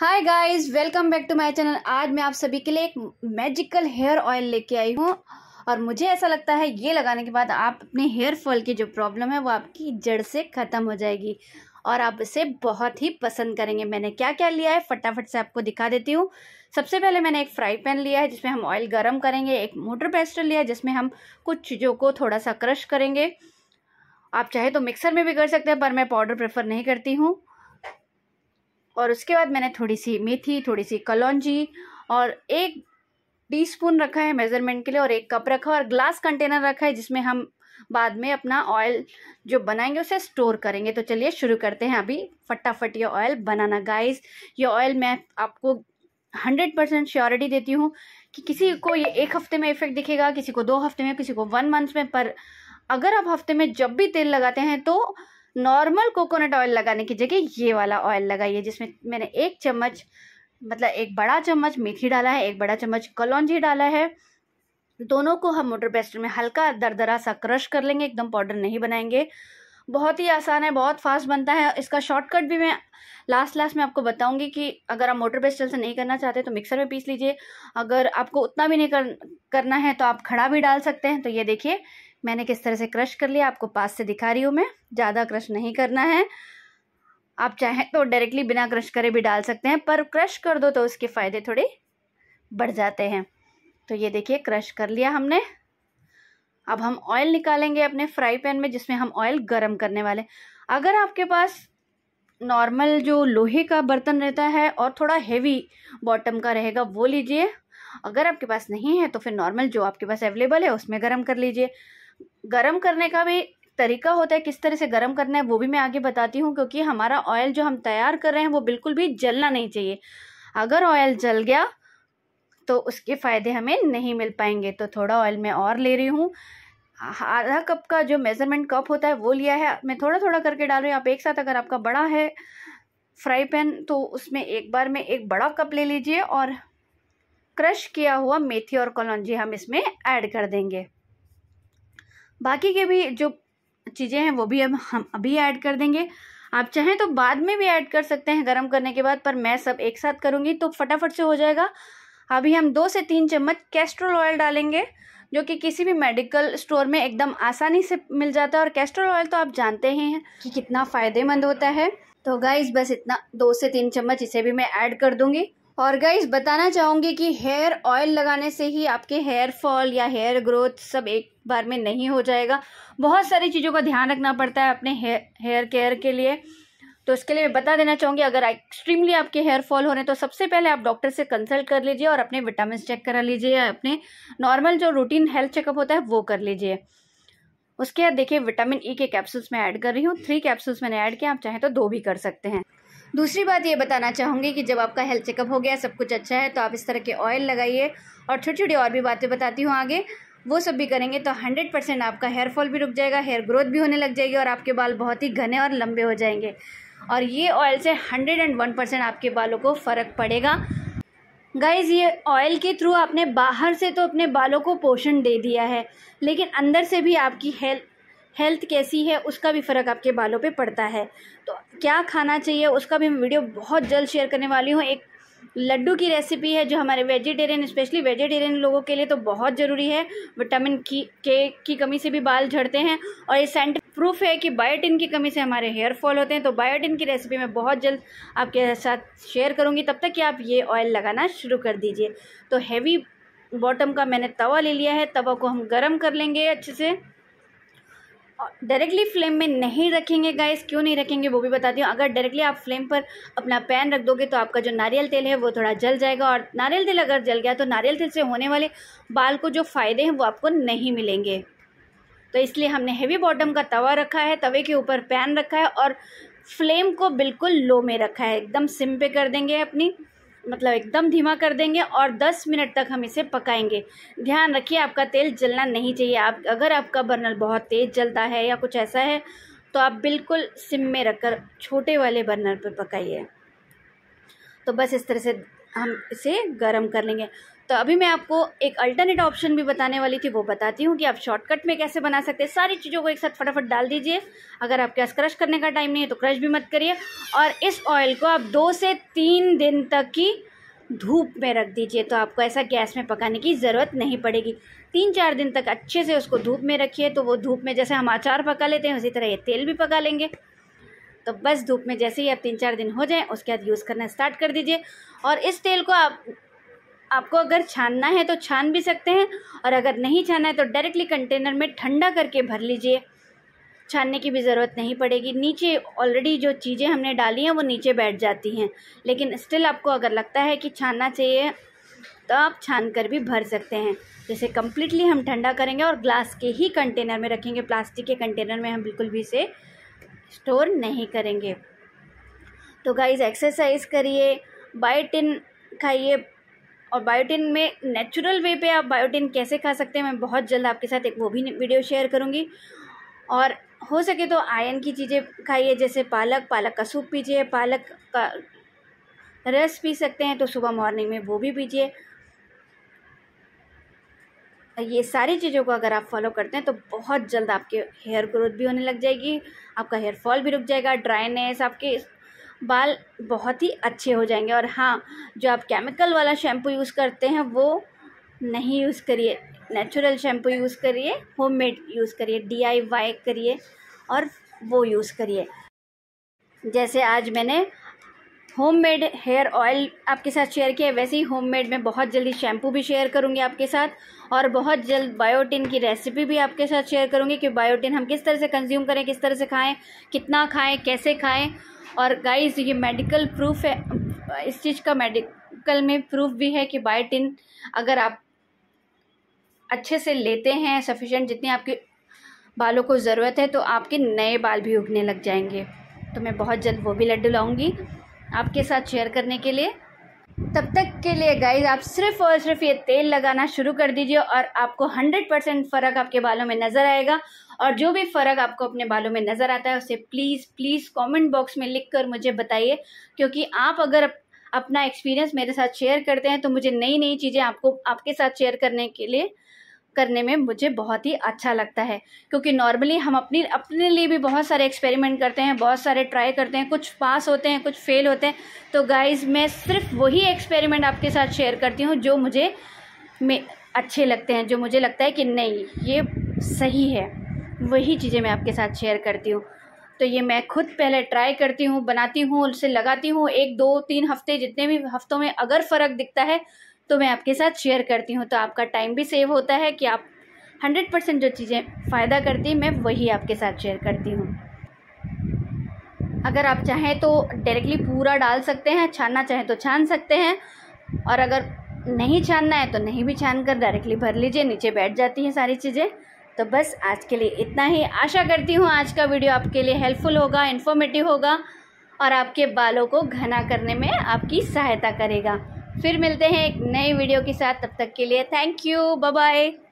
hi guys welcome back to my channel आज मैं आप सभी के लिए एक मैजिकल हेयर ऑयल लेके आई हूँ और मुझे ऐसा लगता है ये लगाने के बाद आप अपने हेयर फॉल की जो प्रॉब्लम है वो आपकी जड़ से ख़त्म हो जाएगी और आप इसे बहुत ही पसंद करेंगे मैंने क्या क्या लिया है फटाफट से आपको दिखा देती हूँ सबसे पहले मैंने एक फ्राई पैन लिया है जिसमें हम ऑयल गर्म करेंगे एक मोटर पेस्टर लिया है जिसमें हम कुछ चीज़ों को थोड़ा सा क्रश करेंगे आप चाहे तो मिक्सर में भी कर सकते हैं पर मैं पाउडर प्रेफर नहीं करती हूँ और उसके बाद मैंने थोड़ी सी मेथी थोड़ी सी कलौजी और एक टीस्पून रखा है मेज़रमेंट के लिए और एक कप रखा है और ग्लास कंटेनर रखा है जिसमें हम बाद में अपना ऑयल जो बनाएंगे उसे स्टोर करेंगे तो चलिए शुरू करते हैं अभी फटाफट ये ऑयल बनाना गाइस ये ऑयल मैं आपको हंड्रेड परसेंट श्योरिटी देती हूँ कि किसी को ये एक हफ्ते में इफेक्ट दिखेगा किसी को दो हफ्ते में किसी को वन मंथ में पर अगर आप हफ्ते में जब भी तेल लगाते हैं तो नॉर्मल कोकोनट ऑयल लगाने की जगह ये वाला ऑयल लगाइए जिसमें मैंने एक चम्मच मतलब एक बड़ा चम्मच मेथी डाला है एक बड़ा चम्मच कलौजी डाला है दोनों को हम मोटर पेस्टर में हल्का दरदरा सा क्रश कर लेंगे एकदम पाउडर नहीं बनाएंगे बहुत ही आसान है बहुत फास्ट बनता है इसका शॉर्टकट भी मैं लास्ट लास्ट में आपको बताऊंगी कि अगर आप मोटर पेस्टल से नहीं करना चाहते तो मिक्सर में पीस लीजिए अगर आपको उतना भी नहीं कर, करना है तो आप खड़ा भी डाल सकते हैं तो ये देखिए मैंने किस तरह से क्रश कर लिया आपको पास से दिखा रही हूँ मैं ज़्यादा क्रश नहीं करना है आप चाहें तो डायरेक्टली बिना क्रश करे भी डाल सकते हैं पर क्रश कर दो तो उसके फ़ायदे थोड़े बढ़ जाते हैं तो ये देखिए क्रश कर लिया हमने अब हम ऑयल निकालेंगे अपने फ्राई पैन में जिसमें हम ऑयल गर्म करने वाले अगर आपके पास नॉर्मल जो लोहे का बर्तन रहता है और थोड़ा हेवी बॉटम का रहेगा वो लीजिए अगर आपके पास नहीं है तो फिर नॉर्मल जो आपके पास अवेलेबल है उसमें गर्म कर लीजिए गर्म करने का भी तरीका होता है किस तरह से गर्म करना है वो भी मैं आगे बताती हूँ क्योंकि हमारा ऑयल जो हम तैयार कर रहे हैं वो बिल्कुल भी जलना नहीं चाहिए अगर ऑयल जल गया तो उसके फ़ायदे हमें नहीं मिल पाएंगे तो थोड़ा ऑयल मैं और ले रही हूँ आधा कप का जो मेज़रमेंट कप होता है वो लिया है मैं थोड़ा थोड़ा करके डाल रही हूँ आप एक साथ अगर आपका बड़ा है फ्राई पैन तो उसमें एक बार में एक बड़ा कप ले लीजिए और क्रश किया हुआ मेथी और कलौजी हम इसमें ऐड कर देंगे बाकी के भी जो चीज़ें हैं वो भी अब हम अभी ऐड कर देंगे आप चाहें तो बाद में भी ऐड कर सकते हैं गर्म करने के बाद पर मैं सब एक साथ करूँगी तो फटाफट से हो जाएगा अभी हम दो से तीन चम्मच कैस्ट्रोल ऑयल डालेंगे जो कि किसी भी मेडिकल स्टोर में एकदम आसानी से मिल जाता है और कैस्ट्रोल ऑयल तो आप जानते ही हैं कि कितना फ़ायदेमंद होता है तो गाइस बस इतना दो से तीन चम्मच इसे भी मैं ऐड कर दूंगी और गाइज बताना चाहूँगी कि हेयर ऑयल लगाने से ही आपके हेयर फॉल या हेयर ग्रोथ सब एक बार में नहीं हो जाएगा बहुत सारी चीज़ों का ध्यान रखना पड़ता है अपने हेयर केयर के लिए तो इसके लिए मैं बता देना चाहूँगी अगर एक्सट्रीमली आपके हेयर फॉल हो रहे हैं तो सबसे पहले आप डॉक्टर से कंसल्ट कर लीजिए और अपने विटामिन चेक करा लीजिए अपने नॉर्मल जो रूटीन हेल्थ चेकअप होता है वो कर लीजिए उसके बाद देखिए विटामिन ई e के कैप्सूल्स मैं ऐड कर रही हूँ थ्री कैप्सूल्स मैंने ऐड किया आप चाहें तो दो भी कर सकते हैं दूसरी बात ये बताना चाहूँगी कि जब आपका हेल्थ चेकअप हो गया सब कुछ अच्छा है तो आप इस तरह के ऑयल लगाइए और छोटी छोटी और भी बातें बताती हूँ आगे वो सब भी करेंगे तो हंड्रेड परसेंट आपका हेयर फॉल भी रुक जाएगा हेयर ग्रोथ भी होने लग जाएगी और आपके बाल बहुत ही घने और लंबे हो जाएंगे और ये ऑयल से हंड्रेड एंड वन परसेंट आपके बालों को फ़र्क पड़ेगा गाइज ये ऑयल के थ्रू आपने बाहर से तो अपने बालों को पोषण दे दिया है लेकिन अंदर से भी आपकी हेल्थ हेल्थ कैसी है उसका भी फ़र्क आपके बालों पे पड़ता है तो क्या खाना चाहिए उसका भी मैं वीडियो बहुत जल्द शेयर करने वाली हूँ एक लड्डू की रेसिपी है जो हमारे वेजिटेरियन स्पेशली वेजिटेरियन लोगों के लिए तो बहुत ज़रूरी है विटामिन की के की कमी से भी बाल झड़ते हैं और ये सेंट प्रूफ है कि बायोटिन की कमी से हमारे हेयर फॉल होते हैं तो बायोटिन की रेसिपी मैं बहुत जल्द आपके साथ शेयर करूँगी तब तक कि आप ये ऑयल लगाना शुरू कर दीजिए तो हैवी बॉटम का मैंने तवा ले लिया है तवा को हम गर्म कर लेंगे अच्छे से डायरेक्टली फ्लेम में नहीं रखेंगे गाइस क्यों नहीं रखेंगे वो भी बताती हूँ अगर डायरेक्टली आप फ्लेम पर अपना पैन रख दोगे तो आपका जो नारियल तेल है वो थोड़ा जल जाएगा और नारियल तेल अगर जल गया तो नारियल तेल से होने वाले बाल को जो फ़ायदे हैं वो आपको नहीं मिलेंगे तो इसलिए हमने हेवी बॉटम का तवा रखा है तवे के ऊपर पैन रखा है और फ्लेम को बिल्कुल लो में रखा है एकदम सिम पे कर देंगे अपनी मतलब एकदम धीमा कर देंगे और 10 मिनट तक हम इसे पकाएंगे ध्यान रखिए आपका तेल जलना नहीं चाहिए आप अगर आपका बर्नर बहुत तेज़ जलता है या कुछ ऐसा है तो आप बिल्कुल सिम में रखकर छोटे वाले बर्नर पर पकाइए तो बस इस तरह से हम इसे गर्म कर लेंगे तो अभी मैं आपको एक अल्टरनेट ऑप्शन भी बताने वाली थी वो बताती हूँ कि आप शॉर्टकट में कैसे बना सकते हैं सारी चीज़ों को एक साथ फटाफट डाल दीजिए अगर आपके पास क्रश करने का टाइम नहीं है तो क्रश भी मत करिए और इस ऑयल को आप दो से तीन दिन तक की धूप में रख दीजिए तो आपको ऐसा गैस में पकाने की ज़रूरत नहीं पड़ेगी तीन चार दिन तक अच्छे से उसको धूप में रखिए तो वो धूप में जैसे हम अचार पका लेते हैं उसी तरह ये तेल भी पका लेंगे तो बस धूप में जैसे ही आप तीन चार दिन हो जाए उसके बाद यूज़ करना स्टार्ट कर दीजिए और इस तेल को आप आपको अगर छानना है तो छान भी सकते हैं और अगर नहीं छाना है तो डायरेक्टली कंटेनर में ठंडा करके भर लीजिए छानने की भी ज़रूरत नहीं पड़ेगी नीचे ऑलरेडी जो चीज़ें हमने डाली हैं वो नीचे बैठ जाती हैं लेकिन स्टिल आपको अगर लगता है कि छानना चाहिए तो आप छान कर भी भर सकते हैं जैसे कम्प्लीटली हम ठंडा करेंगे और ग्लास के ही कंटेनर में रखेंगे प्लास्टिक के कंटेनर में हम बिल्कुल भी इसे स्टोर नहीं करेंगे तो गाइज एक्सरसाइज करिए बायोटिन खाइए और बायोटिन में नेचुरल वे पे आप बायोटिन कैसे खा सकते हैं मैं बहुत जल्द आपके साथ एक वो भी वीडियो शेयर करूँगी और हो सके तो आयन की चीज़ें खाइए जैसे पालक पालक का सूप पीजिए पालक का रस पी सकते हैं तो सुबह मॉर्निंग में वो भी पीजिए ये सारी चीज़ों को अगर आप फॉलो करते हैं तो बहुत जल्द आपके हेयर ग्रोथ भी होने लग जाएगी आपका हेयर फॉल भी रुक जाएगा ड्राइनेस आपके बाल बहुत ही अच्छे हो जाएंगे और हाँ जो आप केमिकल वाला शैम्पू यूज़ करते हैं वो नहीं यूज़ करिए नेचुरल शैम्पू यूज़ करिए होममेड यूज़ करिए वाई करिए और वो यूज़ करिए जैसे आज मैंने होममेड हेयर ऑयल आपके साथ शेयर किया है वैसे ही होममेड में बहुत जल्दी शैम्पू भी शेयर करूँगी आपके साथ और बहुत जल्द बायोटिन की रेसिपी भी आपके साथ शेयर करूँगी कि बायोटिन हम किस तरह से कंज्यूम करें किस तरह से खाएं कितना खाएं कैसे खाएं और गाइस ये मेडिकल प्रूफ है इस चीज़ का मेडिकल में प्रूफ भी है कि बायोटिन अगर आप अच्छे से लेते हैं सफिशेंट जितनी आपके बालों को ज़रूरत है तो आपके नए बाल भी उगने लग जाएंगे तो मैं बहुत जल्द वो भी लड्डू लाऊंगी आपके साथ शेयर करने के लिए तब तक के लिए गाइज आप सिर्फ और सिर्फ ये तेल लगाना शुरू कर दीजिए और आपको 100 परसेंट फ़र्क आपके बालों में नज़र आएगा और जो भी फ़र्क आपको अपने बालों में नज़र आता है उसे प्लीज़ प्लीज़ कमेंट बॉक्स में लिख कर मुझे बताइए क्योंकि आप अगर अपना एक्सपीरियंस मेरे साथ शेयर करते हैं तो मुझे नई नई चीज़ें आपको आपके साथ शेयर करने के लिए करने में मुझे बहुत ही अच्छा लगता है क्योंकि नॉर्मली हम अपनी अपने लिए भी बहुत सारे एक्सपेरिमेंट करते हैं बहुत सारे ट्राई करते हैं कुछ पास होते हैं कुछ फेल होते हैं तो गाइज मैं सिर्फ वही एक्सपेरिमेंट आपके साथ शेयर करती हूँ जो मुझे में अच्छे लगते हैं जो मुझे लगता है कि नहीं ये सही है वही चीज़ें मैं आपके साथ शेयर करती हूँ तो ये मैं खुद पहले ट्राई करती हूँ बनाती हूँ उसे लगाती हूँ एक दो तीन हफ्ते जितने भी हफ्तों में अगर फ़र्क दिखता है तो मैं आपके साथ शेयर करती हूँ तो आपका टाइम भी सेव होता है कि आप हंड्रेड परसेंट जो चीज़ें फ़ायदा करती हैं मैं वही आपके साथ शेयर करती हूँ अगर आप चाहें तो डायरेक्टली पूरा डाल सकते हैं छानना चाहें तो छान सकते हैं और अगर नहीं छानना है तो नहीं भी छान कर डायरेक्टली भर लीजिए नीचे बैठ जाती हैं सारी चीज़ें तो बस आज के लिए इतना ही आशा करती हूँ आज का वीडियो आपके लिए हेल्पफुल होगा इन्फॉर्मेटिव होगा और आपके बालों को घना करने में आपकी सहायता करेगा फिर मिलते हैं एक नई वीडियो के साथ तब तक के लिए थैंक यू बाय